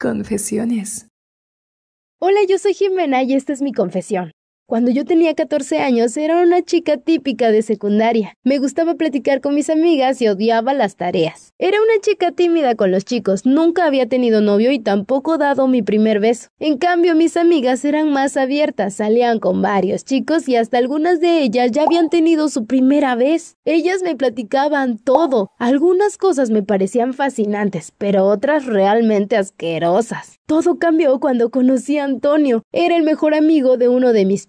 Confesiones. Hola, yo soy Jimena y esta es mi confesión. Cuando yo tenía 14 años era una chica típica de secundaria. Me gustaba platicar con mis amigas y odiaba las tareas. Era una chica tímida con los chicos, nunca había tenido novio y tampoco dado mi primer beso. En cambio, mis amigas eran más abiertas, salían con varios chicos y hasta algunas de ellas ya habían tenido su primera vez. Ellas me platicaban todo. Algunas cosas me parecían fascinantes, pero otras realmente asquerosas. Todo cambió cuando conocí a Antonio. Era el mejor amigo de uno de mis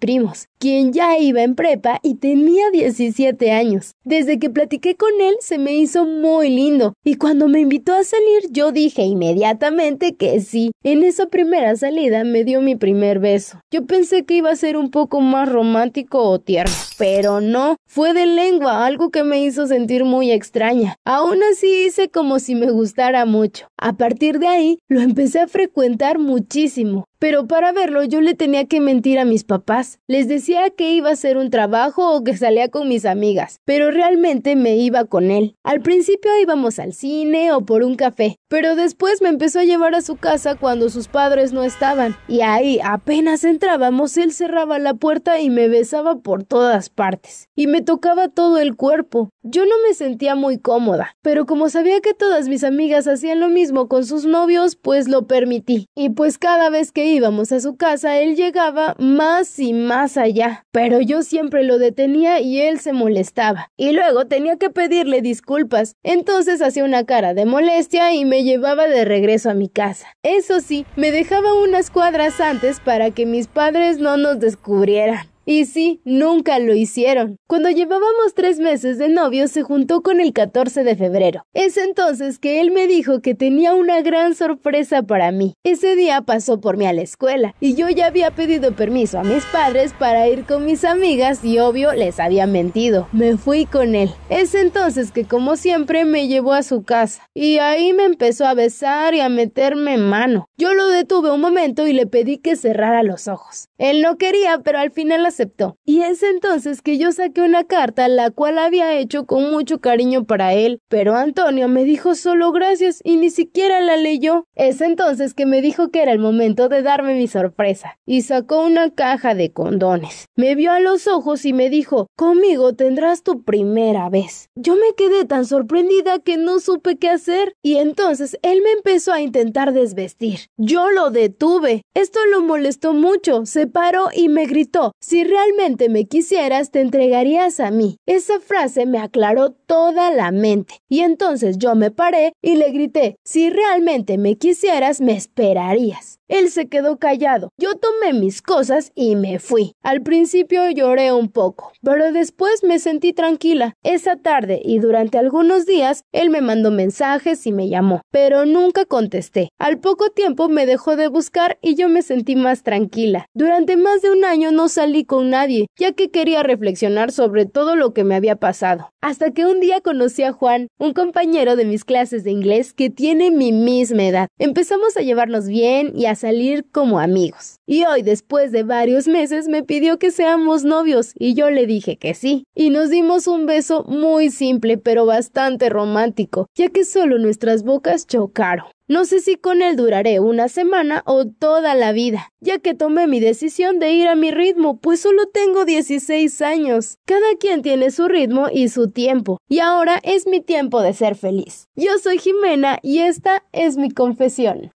quien ya iba en prepa y tenía 17 años. Desde que platiqué con él se me hizo muy lindo y cuando me invitó a salir yo dije inmediatamente que sí. En esa primera salida me dio mi primer beso. Yo pensé que iba a ser un poco más romántico o tierno. Pero no, fue de lengua, algo que me hizo sentir muy extraña. Aún así hice como si me gustara mucho. A partir de ahí, lo empecé a frecuentar muchísimo. Pero para verlo yo le tenía que mentir a mis papás. Les decía que iba a hacer un trabajo o que salía con mis amigas, pero realmente me iba con él. Al principio íbamos al cine o por un café, pero después me empezó a llevar a su casa cuando sus padres no estaban. Y ahí apenas entrábamos, él cerraba la puerta y me besaba por todas partes, y me tocaba todo el cuerpo. Yo no me sentía muy cómoda, pero como sabía que todas mis amigas hacían lo mismo con sus novios, pues lo permití. Y pues cada vez que íbamos a su casa, él llegaba más y más allá, pero yo siempre lo detenía y él se molestaba. Y luego tenía que pedirle disculpas, entonces hacía una cara de molestia y me llevaba de regreso a mi casa. Eso sí, me dejaba unas cuadras antes para que mis padres no nos descubrieran. Y sí, nunca lo hicieron. Cuando llevábamos tres meses de novio se juntó con el 14 de febrero. Es entonces que él me dijo que tenía una gran sorpresa para mí. Ese día pasó por mí a la escuela y yo ya había pedido permiso a mis padres para ir con mis amigas y obvio les había mentido. Me fui con él. Es entonces que como siempre me llevó a su casa y ahí me empezó a besar y a meterme en mano. Yo lo detuve un momento y le pedí que cerrara los ojos. Él no quería, pero al final aceptó. Y es entonces que yo saqué una carta la cual había hecho con mucho cariño para él, pero Antonio me dijo solo gracias y ni siquiera la leyó. Es entonces que me dijo que era el momento de darme mi sorpresa y sacó una caja de condones. Me vio a los ojos y me dijo, conmigo tendrás tu primera vez. Yo me quedé tan sorprendida que no supe qué hacer y entonces él me empezó a intentar desvestir. Yo lo detuve. Esto lo molestó mucho, se paró y me gritó, si si realmente me quisieras, te entregarías a mí. Esa frase me aclaró toda la mente. Y entonces yo me paré y le grité, si realmente me quisieras, me esperarías. Él se quedó callado. Yo tomé mis cosas y me fui. Al principio lloré un poco, pero después me sentí tranquila. Esa tarde y durante algunos días él me mandó mensajes y me llamó, pero nunca contesté. Al poco tiempo me dejó de buscar y yo me sentí más tranquila. Durante más de un año no salí con nadie, ya que quería reflexionar sobre todo lo que me había pasado. Hasta que un día conocí a Juan, un compañero de mis clases de inglés que tiene mi misma edad. Empezamos a llevarnos bien y a salir como amigos. Y hoy, después de varios meses, me pidió que seamos novios y yo le dije que sí. Y nos dimos un beso muy simple pero bastante romántico, ya que solo nuestras bocas chocaron. No sé si con él duraré una semana o toda la vida, ya que tomé mi decisión de ir a mi ritmo, pues solo tengo 16 años. Cada quien tiene su ritmo y su tiempo, y ahora es mi tiempo de ser feliz. Yo soy Jimena y esta es mi confesión.